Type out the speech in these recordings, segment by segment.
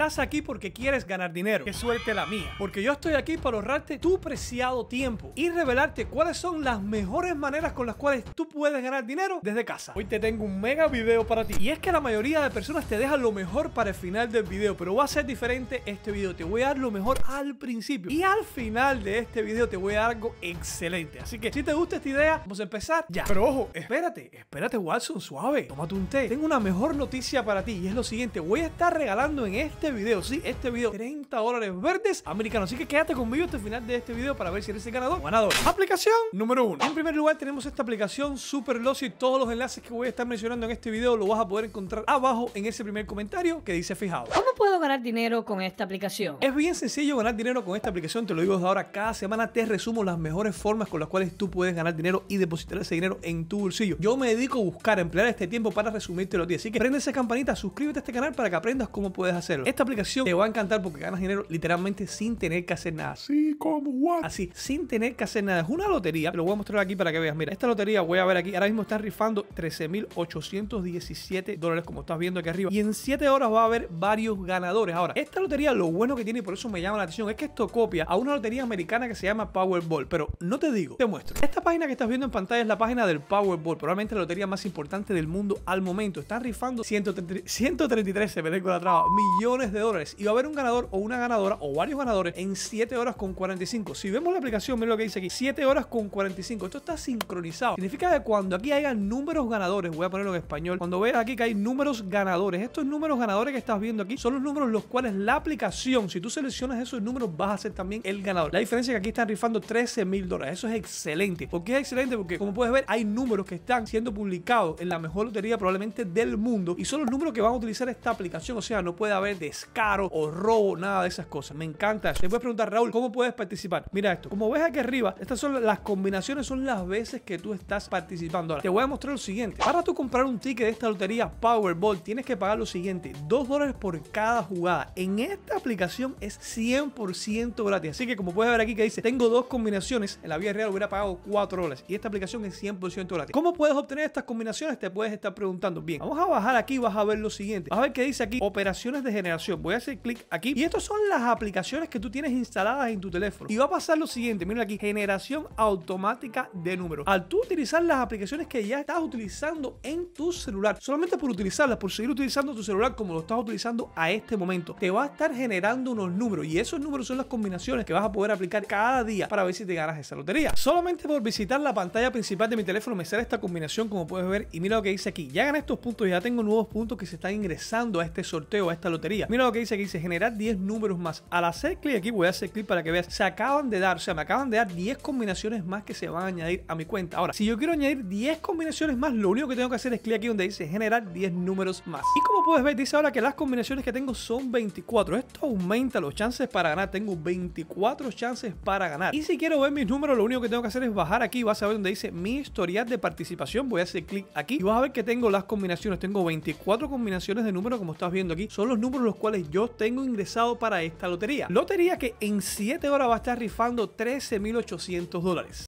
Estás aquí porque quieres ganar dinero. que suerte la mía. Porque yo estoy aquí para ahorrarte tu preciado tiempo y revelarte cuáles son las mejores maneras con las cuales tú puedes ganar dinero desde casa. Hoy te tengo un mega video para ti. Y es que la mayoría de personas te dejan lo mejor para el final del video, pero va a ser diferente este video. Te voy a dar lo mejor al principio. Y al final de este video te voy a dar algo excelente. Así que si te gusta esta idea, vamos a empezar ya. Pero ojo, espérate, espérate Watson, suave. Tómate un té. Tengo una mejor noticia para ti y es lo siguiente. Voy a estar regalando en este vídeo este video, sí, este video, 30 dólares verdes americanos. Así que quédate conmigo hasta el final de este video para ver si eres el ganador ganador. Aplicación número 1. En primer lugar tenemos esta aplicación Super y Todos los enlaces que voy a estar mencionando en este video lo vas a poder encontrar abajo en ese primer comentario que dice fijado. ¿Cómo puedo ganar dinero con esta aplicación? Es bien sencillo ganar dinero con esta aplicación, te lo digo desde ahora. Cada semana te resumo las mejores formas con las cuales tú puedes ganar dinero y depositar ese dinero en tu bolsillo. Yo me dedico a buscar, emplear este tiempo para resumirte los días. Así que prende esa campanita, suscríbete a este canal para que aprendas cómo puedes hacerlo aplicación te va a encantar porque ganas dinero literalmente sin tener que hacer nada. así como what? Así, sin tener que hacer nada. Es una lotería. Te lo voy a mostrar aquí para que veas. Mira, esta lotería voy a ver aquí. Ahora mismo está rifando 13.817 dólares, como estás viendo aquí arriba. Y en 7 horas va a haber varios ganadores. Ahora, esta lotería lo bueno que tiene y por eso me llama la atención es que esto copia a una lotería americana que se llama Powerball. Pero no te digo, te muestro. Esta página que estás viendo en pantalla es la página del Powerball, probablemente la lotería más importante del mundo al momento. está rifando 133, 133 se me millones de dólares y va a haber un ganador o una ganadora o varios ganadores en 7 horas con 45. Si vemos la aplicación, miren lo que dice aquí, 7 horas con 45. Esto está sincronizado. Significa que cuando aquí haya números ganadores, voy a ponerlo en español, cuando veas aquí que hay números ganadores, estos números ganadores que estás viendo aquí son los números los cuales la aplicación, si tú seleccionas esos números, vas a ser también el ganador. La diferencia es que aquí están rifando 13 mil dólares. Eso es excelente. ¿Por qué es excelente? Porque como puedes ver, hay números que están siendo publicados en la mejor lotería probablemente del mundo y son los números que van a utilizar esta aplicación. O sea, no puede haber de caro o robo, nada de esas cosas. Me encanta Te puedes preguntar, Raúl, ¿cómo puedes participar? Mira esto. Como ves aquí arriba, estas son las combinaciones, son las veces que tú estás participando. Ahora, te voy a mostrar lo siguiente. Para tú comprar un ticket de esta lotería Powerball, tienes que pagar lo siguiente. 2 dólares por cada jugada. En esta aplicación es 100% gratis. Así que como puedes ver aquí que dice, tengo dos combinaciones. En la vida real hubiera pagado 4 dólares. Y esta aplicación es 100% gratis. ¿Cómo puedes obtener estas combinaciones? Te puedes estar preguntando. Bien, vamos a bajar aquí vas a ver lo siguiente. a ver qué dice aquí operaciones de generación Voy a hacer clic aquí. Y estas son las aplicaciones que tú tienes instaladas en tu teléfono. Y va a pasar lo siguiente. Mira aquí. Generación automática de números. Al tú utilizar las aplicaciones que ya estás utilizando en tu celular. Solamente por utilizarlas, por seguir utilizando tu celular como lo estás utilizando a este momento. Te va a estar generando unos números. Y esos números son las combinaciones que vas a poder aplicar cada día para ver si te ganas esa lotería. Solamente por visitar la pantalla principal de mi teléfono me sale esta combinación como puedes ver. Y mira lo que dice aquí. Ya gané estos puntos, ya tengo nuevos puntos que se están ingresando a este sorteo, a esta lotería. Mira lo que dice, aquí, dice generar 10 números más. Al hacer clic aquí, voy a hacer clic para que veas, se acaban de dar, o sea, me acaban de dar 10 combinaciones más que se van a añadir a mi cuenta. Ahora, si yo quiero añadir 10 combinaciones más, lo único que tengo que hacer es clic aquí donde dice generar 10 números más. Y como puedes ver, dice ahora que las combinaciones que tengo son 24. Esto aumenta los chances para ganar. Tengo 24 chances para ganar. Y si quiero ver mis números, lo único que tengo que hacer es bajar aquí. Vas a ver donde dice mi historial de participación. Voy a hacer clic aquí y vas a ver que tengo las combinaciones. Tengo 24 combinaciones de números, como estás viendo aquí. Son los números los cuales yo tengo ingresado para esta lotería. Lotería que en 7 horas va a estar rifando 13.800 dólares.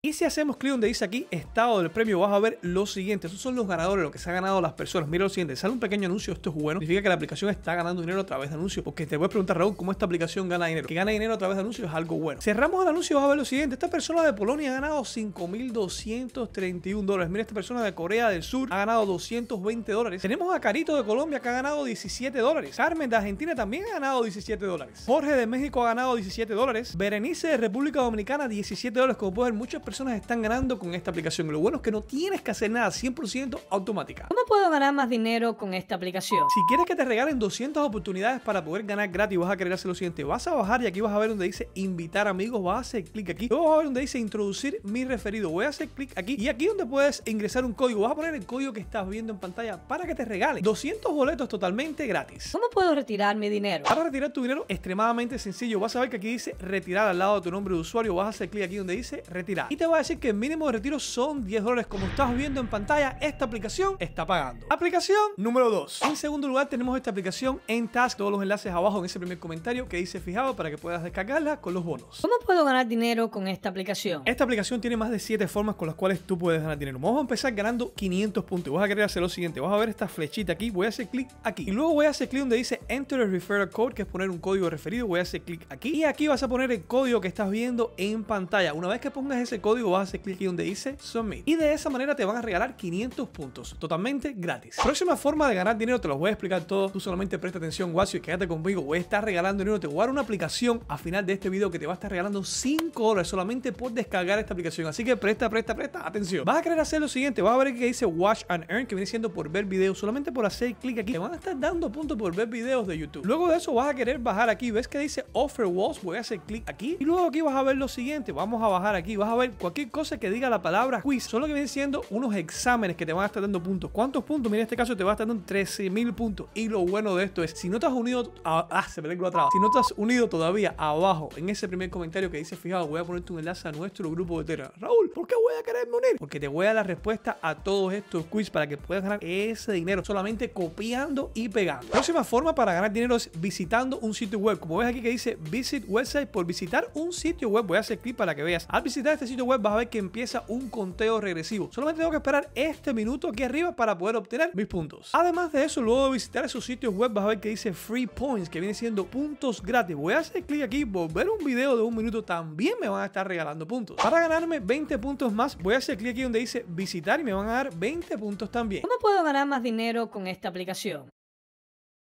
Y si hacemos clic donde dice aquí estado del premio, vas a ver lo siguiente. Esos son los ganadores, lo que se han ganado las personas. Mira lo siguiente, sale un pequeño anuncio, esto es bueno. Significa que la aplicación está ganando dinero a través de anuncios. Porque te voy a preguntar, Raúl, ¿cómo esta aplicación gana dinero? Que gana dinero a través de anuncios es algo bueno. Cerramos el anuncio vas a ver lo siguiente. Esta persona de Polonia ha ganado 5.231 dólares. Mira, esta persona de Corea del Sur ha ganado 220 dólares. Tenemos a Carito de Colombia que ha ganado 17 dólares. Carmen de Argentina también ha ganado 17 dólares. Jorge de México ha ganado 17 dólares. Berenice de República Dominicana 17 dólares. Como puedes ver, muchas personas están ganando con esta aplicación. Lo bueno es que no tienes que hacer nada, 100% automática. ¿Cómo puedo ganar más dinero con esta aplicación? Si quieres que te regalen 200 oportunidades para poder ganar gratis, vas a querer hacer lo siguiente. Vas a bajar y aquí vas a ver donde dice invitar amigos, vas a hacer clic aquí. Luego vas a ver donde dice introducir mi referido. Voy a hacer clic aquí y aquí donde puedes ingresar un código. Vas a poner el código que estás viendo en pantalla para que te regalen 200 boletos totalmente gratis. ¿Cómo puedo retirar mi dinero? Para retirar tu dinero, extremadamente sencillo. Vas a ver que aquí dice retirar al lado de tu nombre de usuario. Vas a hacer clic aquí donde dice retirar te va a decir que el mínimo de retiro son 10 dólares. Como estás viendo en pantalla, esta aplicación está pagando. Aplicación número 2. En segundo lugar, tenemos esta aplicación en Task. Todos los enlaces abajo en ese primer comentario que dice fijado para que puedas descargarla con los bonos. ¿Cómo puedo ganar dinero con esta aplicación? Esta aplicación tiene más de 7 formas con las cuales tú puedes ganar dinero. Vamos a empezar ganando 500 puntos. Vas a querer hacer lo siguiente. Vas a ver esta flechita aquí. Voy a hacer clic aquí. Y luego voy a hacer clic donde dice Enter a Referral Code, que es poner un código referido. Voy a hacer clic aquí. Y aquí vas a poner el código que estás viendo en pantalla. Una vez que pongas ese código, código vas a hacer clic aquí donde dice Submit. Y de esa manera te van a regalar 500 puntos totalmente gratis. Próxima forma de ganar dinero, te los voy a explicar todo. Tú solamente presta atención, Guasio, y quédate conmigo. Voy a estar regalando dinero. Te voy a dar una aplicación a final de este video que te va a estar regalando 5 dólares solamente por descargar esta aplicación. Así que presta, presta, presta atención. Vas a querer hacer lo siguiente. Vas a ver que dice Watch and Earn, que viene siendo por ver videos. Solamente por hacer clic aquí, te van a estar dando puntos por ver videos de YouTube. Luego de eso vas a querer bajar aquí. ¿Ves que dice Offer Walls? Voy a hacer clic aquí. Y luego aquí vas a ver lo siguiente. Vamos a bajar aquí. Vas a ver cualquier cosa que diga la palabra quiz, solo que viene siendo unos exámenes que te van a estar dando puntos. ¿Cuántos puntos? Mira, en este caso te va a estar dando 13.000 puntos. Y lo bueno de esto es, si no te has unido, a, ah, se me atrás. Si no te has unido todavía abajo en ese primer comentario que dice, fijado, voy a ponerte un enlace a nuestro grupo de Telegram. Raúl, ¿por qué voy a quererme unir? Porque te voy a dar la respuesta a todos estos quiz para que puedas ganar ese dinero solamente copiando y pegando. Próxima forma para ganar dinero es visitando un sitio web. Como ves aquí que dice visit website por visitar un sitio web. Voy a hacer clic para que veas. Al visitar este sitio web, web vas a ver que empieza un conteo regresivo. Solamente tengo que esperar este minuto aquí arriba para poder obtener mis puntos. Además de eso, luego de visitar esos sitios web vas a ver que dice free points, que viene siendo puntos gratis. Voy a hacer clic aquí, volver un video de un minuto, también me van a estar regalando puntos. Para ganarme 20 puntos más, voy a hacer clic aquí donde dice visitar y me van a dar 20 puntos también. ¿Cómo puedo ganar más dinero con esta aplicación?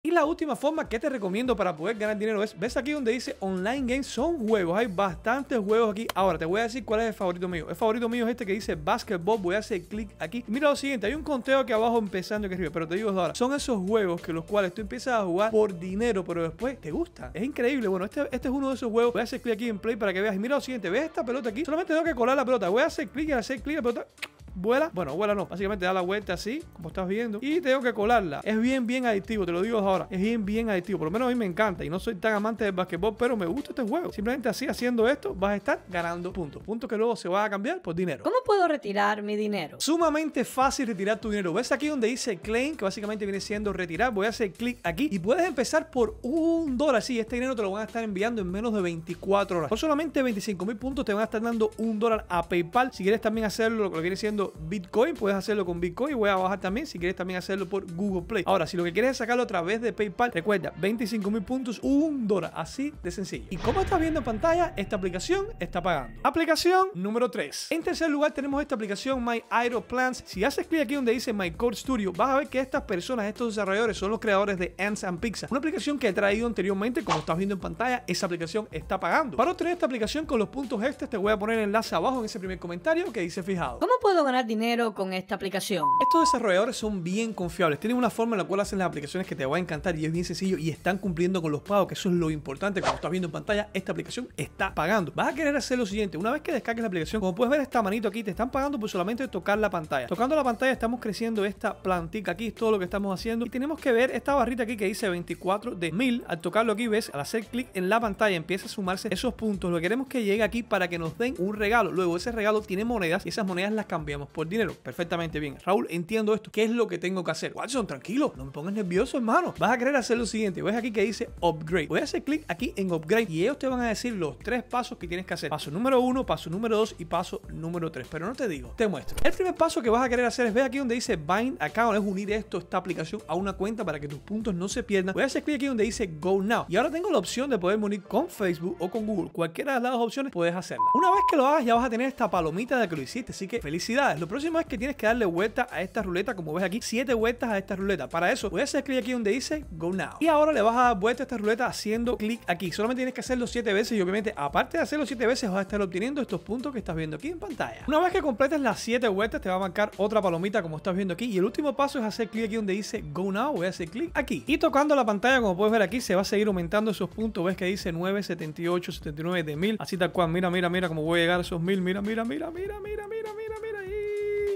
Y la última forma que te recomiendo para poder ganar dinero es, ves aquí donde dice online games, son juegos, hay bastantes juegos aquí. Ahora te voy a decir cuál es el favorito mío. El favorito mío es este que dice basketball, voy a hacer clic aquí. Mira lo siguiente, hay un conteo aquí abajo empezando aquí arriba, pero te digo ahora, son esos juegos que los cuales tú empiezas a jugar por dinero, pero después te gusta. Es increíble, bueno, este, este es uno de esos juegos. Voy a hacer clic aquí en play para que veas. mira lo siguiente, ves esta pelota aquí, solamente tengo que colar la pelota, voy a hacer clic y hacer clic la pelota vuela, bueno, vuela no, básicamente da la vuelta así, como estás viendo, y tengo que colarla. Es bien, bien adictivo, te lo digo ahora, es bien, bien adictivo, por lo menos a mí me encanta y no soy tan amante del basquetbol, pero me gusta este juego. Simplemente así, haciendo esto, vas a estar ganando puntos, puntos que luego se van a cambiar por dinero. ¿Cómo puedo retirar mi dinero? Sumamente fácil retirar tu dinero. ¿Ves aquí donde dice claim, que básicamente viene siendo retirar? Voy a hacer clic aquí y puedes empezar por un dólar. Sí, este dinero te lo van a estar enviando en menos de 24 horas. Por solamente 25 mil puntos te van a estar dando un dólar a PayPal. Si quieres también hacerlo, lo que viene siendo Bitcoin, puedes hacerlo con Bitcoin. Voy a bajar también si quieres también hacerlo por Google Play. Ahora, si lo que quieres es sacarlo a través de PayPal, recuerda, 25 mil puntos, un dólar. Así de sencillo. Y como estás viendo en pantalla, esta aplicación está pagando. Aplicación número 3. En tercer lugar tenemos esta aplicación My Plants, Si haces clic aquí donde dice My Code Studio, vas a ver que estas personas, estos desarrolladores, son los creadores de Ants and Pizza. Una aplicación que he traído anteriormente, como estás viendo en pantalla, esa aplicación está pagando. Para obtener esta aplicación con los puntos extras, te voy a poner el enlace abajo en ese primer comentario que dice fijado. ¿Cómo puedo ganar dinero con esta aplicación. Estos desarrolladores son bien confiables, tienen una forma en la cual hacen las aplicaciones que te va a encantar y es bien sencillo y están cumpliendo con los pagos, que eso es lo importante. Como estás viendo en pantalla, esta aplicación está pagando. Vas a querer hacer lo siguiente, una vez que descargues la aplicación, como puedes ver esta manito aquí, te están pagando por solamente tocar la pantalla. Tocando la pantalla estamos creciendo esta plantita aquí, es todo lo que estamos haciendo y tenemos que ver esta barrita aquí que dice 24 de 1000. Al tocarlo aquí ves, al hacer clic en la pantalla empieza a sumarse esos puntos. Lo queremos que llegue aquí para que nos den un regalo. Luego ese regalo tiene monedas y esas monedas las cambiamos por dinero. Perfectamente bien. Raúl, entiendo esto. ¿Qué es lo que tengo que hacer? Watson, tranquilo. No me pongas nervioso, hermano. Vas a querer hacer lo siguiente. Ves aquí que dice upgrade. Voy a hacer clic aquí en upgrade y ellos te van a decir los tres pasos que tienes que hacer. Paso número uno, paso número dos y paso número tres. Pero no te digo, te muestro. El primer paso que vas a querer hacer es ver aquí donde dice bind account. Es unir esto, esta aplicación a una cuenta para que tus puntos no se pierdan. Voy a hacer clic aquí donde dice go now. Y ahora tengo la opción de poder unir con Facebook o con Google. Cualquiera de las dos opciones puedes hacerla. Una vez que lo hagas ya vas a tener esta palomita de que lo hiciste. Así que felicidades lo próximo es que tienes que darle vuelta a esta ruleta, como ves aquí, siete vueltas a esta ruleta. Para eso, voy a hacer clic aquí donde dice Go Now. Y ahora le vas a dar vuelta a esta ruleta haciendo clic aquí. Solamente tienes que hacerlo 7 veces y obviamente, aparte de hacerlo 7 veces, vas a estar obteniendo estos puntos que estás viendo aquí en pantalla. Una vez que completes las 7 vueltas, te va a marcar otra palomita como estás viendo aquí. Y el último paso es hacer clic aquí donde dice Go Now. Voy a hacer clic aquí. Y tocando la pantalla, como puedes ver aquí, se va a seguir aumentando esos puntos. Ves que dice 9, 78, 79 de 1000. Así tal cual. Mira, mira, mira cómo voy a llegar a esos 1000. Mira, mira, mira, mira, mira, mira, mira, mira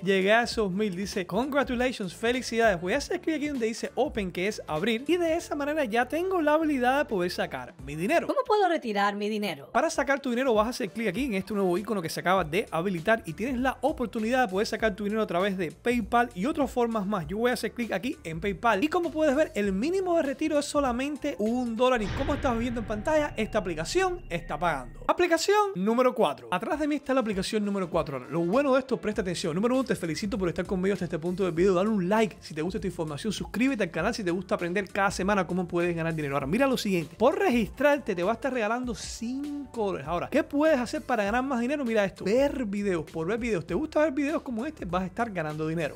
llegué a esos mil. Dice, congratulations, felicidades. Voy a hacer clic aquí donde dice open, que es abrir. Y de esa manera ya tengo la habilidad de poder sacar mi dinero. ¿Cómo puedo retirar mi dinero? Para sacar tu dinero vas a hacer clic aquí en este nuevo icono que se acaba de habilitar y tienes la oportunidad de poder sacar tu dinero a través de PayPal y otras formas más. Yo voy a hacer clic aquí en PayPal. Y como puedes ver, el mínimo de retiro es solamente un dólar. Y como estás viendo en pantalla, esta aplicación está pagando. Aplicación número 4. Atrás de mí está la aplicación número 4. Lo bueno de esto, presta atención. Número 1, te felicito por estar conmigo hasta este punto del video. Dale un like si te gusta esta información. Suscríbete al canal si te gusta aprender cada semana cómo puedes ganar dinero. Ahora, mira lo siguiente. Por registrarte te va a estar regalando 5 dólares. Ahora, ¿qué puedes hacer para ganar más dinero? Mira esto. Ver videos. Por ver videos. ¿Te gusta ver videos como este? Vas a estar ganando dinero.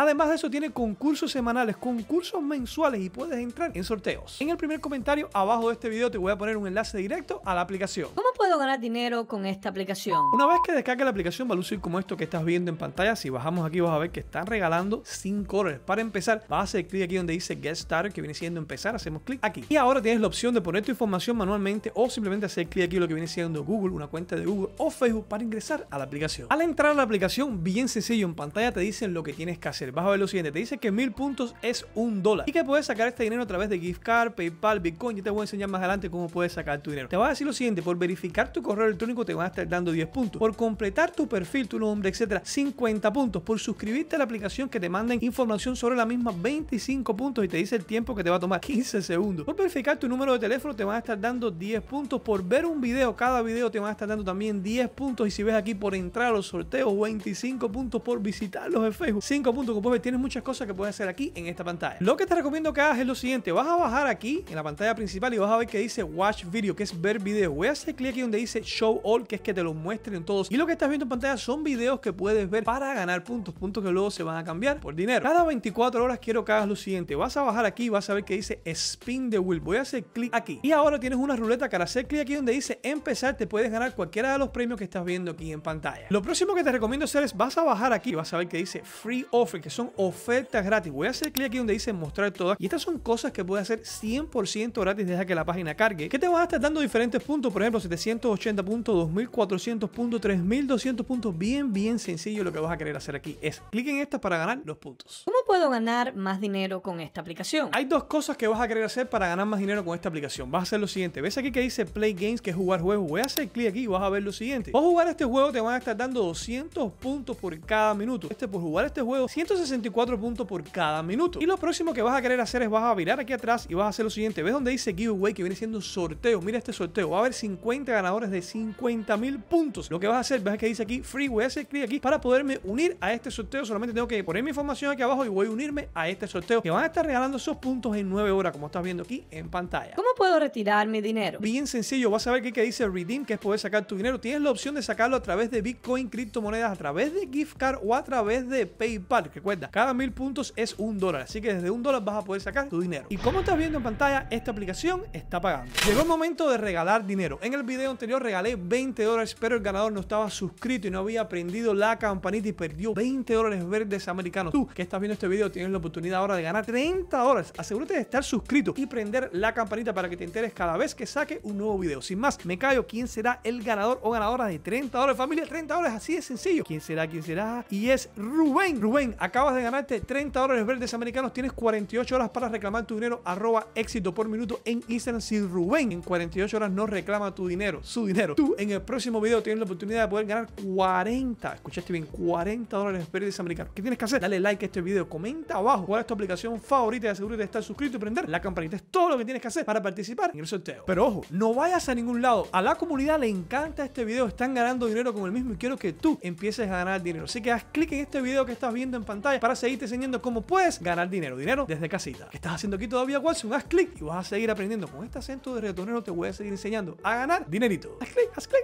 Además de eso, tiene concursos semanales, concursos mensuales y puedes entrar en sorteos. En el primer comentario abajo de este video te voy a poner un enlace directo a la aplicación. ¿Cómo puedo ganar dinero con esta aplicación? Una vez que descargue la aplicación va a lucir como esto que estás viendo en pantalla. Si bajamos aquí vas a ver que están regalando 5 dólares. Para empezar vas a hacer clic aquí donde dice Get Started que viene siendo empezar. Hacemos clic aquí. Y ahora tienes la opción de poner tu información manualmente o simplemente hacer clic aquí en lo que viene siendo Google, una cuenta de Google o Facebook para ingresar a la aplicación. Al entrar a la aplicación, bien sencillo en pantalla te dicen lo que tienes que hacer vas a ver lo siguiente. Te dice que mil puntos es un dólar y que puedes sacar este dinero a través de gift card, PayPal, Bitcoin. Yo te voy a enseñar más adelante cómo puedes sacar tu dinero. Te va a decir lo siguiente. Por verificar tu correo electrónico te van a estar dando 10 puntos. Por completar tu perfil, tu nombre, etcétera, 50 puntos. Por suscribirte a la aplicación que te manden información sobre la misma, 25 puntos y te dice el tiempo que te va a tomar, 15 segundos. Por verificar tu número de teléfono te van a estar dando 10 puntos. Por ver un video, cada video te van a estar dando también 10 puntos. Y si ves aquí por entrar a los sorteos, 25 puntos por visitar los Facebook, 5 puntos como tienes muchas cosas que puedes hacer aquí en esta pantalla. Lo que te recomiendo que hagas es lo siguiente. Vas a bajar aquí en la pantalla principal y vas a ver que dice Watch Video, que es ver video. Voy a hacer clic aquí donde dice Show All, que es que te lo muestren todos. Y lo que estás viendo en pantalla son videos que puedes ver para ganar puntos, puntos que luego se van a cambiar por dinero. Cada 24 horas quiero que hagas lo siguiente. Vas a bajar aquí y vas a ver que dice Spin the Wheel. Voy a hacer clic aquí. Y ahora tienes una ruleta que al hacer clic aquí donde dice Empezar te puedes ganar cualquiera de los premios que estás viendo aquí en pantalla. Lo próximo que te recomiendo hacer es vas a bajar aquí y vas a ver que dice Free Offer que son ofertas gratis. Voy a hacer clic aquí donde dice mostrar todas. Y estas son cosas que puedes hacer 100% gratis desde que la página cargue. Que te vas a estar dando diferentes puntos, por ejemplo, 780 puntos, 2400 puntos, 3200 puntos. Bien, bien sencillo lo que vas a querer hacer aquí es clic en estas para ganar los puntos. ¿Cómo puedo ganar más dinero con esta aplicación? Hay dos cosas que vas a querer hacer para ganar más dinero con esta aplicación. Vas a hacer lo siguiente. ¿Ves aquí que dice Play Games, que es jugar juegos? Voy a hacer clic aquí y vas a ver lo siguiente. a jugar este juego te van a estar dando 200 puntos por cada minuto. Este por jugar este juego, 100 164 puntos por cada minuto. Y lo próximo que vas a querer hacer es vas a virar aquí atrás y vas a hacer lo siguiente. ¿Ves donde dice giveaway que viene siendo sorteo? Mira este sorteo. Va a haber 50 ganadores de 50 mil puntos. Lo que vas a hacer, ves que dice aquí free. Voy a clic aquí para poderme unir a este sorteo. Solamente tengo que poner mi información aquí abajo y voy a unirme a este sorteo que van a estar regalando esos puntos en 9 horas, como estás viendo aquí en pantalla. ¿Cómo puedo retirar mi dinero? Bien sencillo. Vas a ver que dice redeem, que es poder sacar tu dinero. Tienes la opción de sacarlo a través de Bitcoin, criptomonedas, a través de gift card o a través de PayPal recuerda cuenta. Cada mil puntos es un dólar, así que desde un dólar vas a poder sacar tu dinero. Y como estás viendo en pantalla, esta aplicación está pagando. Llegó el momento de regalar dinero. En el video anterior regalé 20 dólares, pero el ganador no estaba suscrito y no había prendido la campanita y perdió 20 dólares verdes americanos. Tú que estás viendo este video tienes la oportunidad ahora de ganar 30 dólares. Asegúrate de estar suscrito y prender la campanita para que te enteres cada vez que saque un nuevo video. Sin más, me callo quién será el ganador o ganadora de 30 dólares, familia. 30 dólares, así de sencillo. ¿Quién será? ¿Quién será? Y es Rubén. Rubén, Acabas de ganarte 30 dólares verdes americanos. Tienes 48 horas para reclamar tu dinero. Arroba éxito por minuto en Instagram. Si Rubén en 48 horas no reclama tu dinero, su dinero, tú en el próximo video tienes la oportunidad de poder ganar 40, escuchaste bien, 40 dólares verdes americanos. ¿Qué tienes que hacer? Dale like a este video, comenta abajo cuál es tu aplicación favorita de asegúrate de estar suscrito y prender la campanita. Es todo lo que tienes que hacer para participar en el sorteo. Pero ojo, no vayas a ningún lado. A la comunidad le encanta este video. Están ganando dinero con el mismo y quiero que tú empieces a ganar dinero. Así que haz clic en este video que estás viendo en pantalla para seguirte enseñando cómo puedes ganar dinero, dinero desde casita. ¿Qué estás haciendo aquí todavía, Watson? Haz clic y vas a seguir aprendiendo. Con este acento de retornero te voy a seguir enseñando a ganar dinerito. Haz clic, haz clic,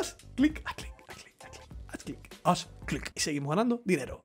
haz clic, haz clic, haz clic, haz clic, haz clic. Y seguimos ganando dinero.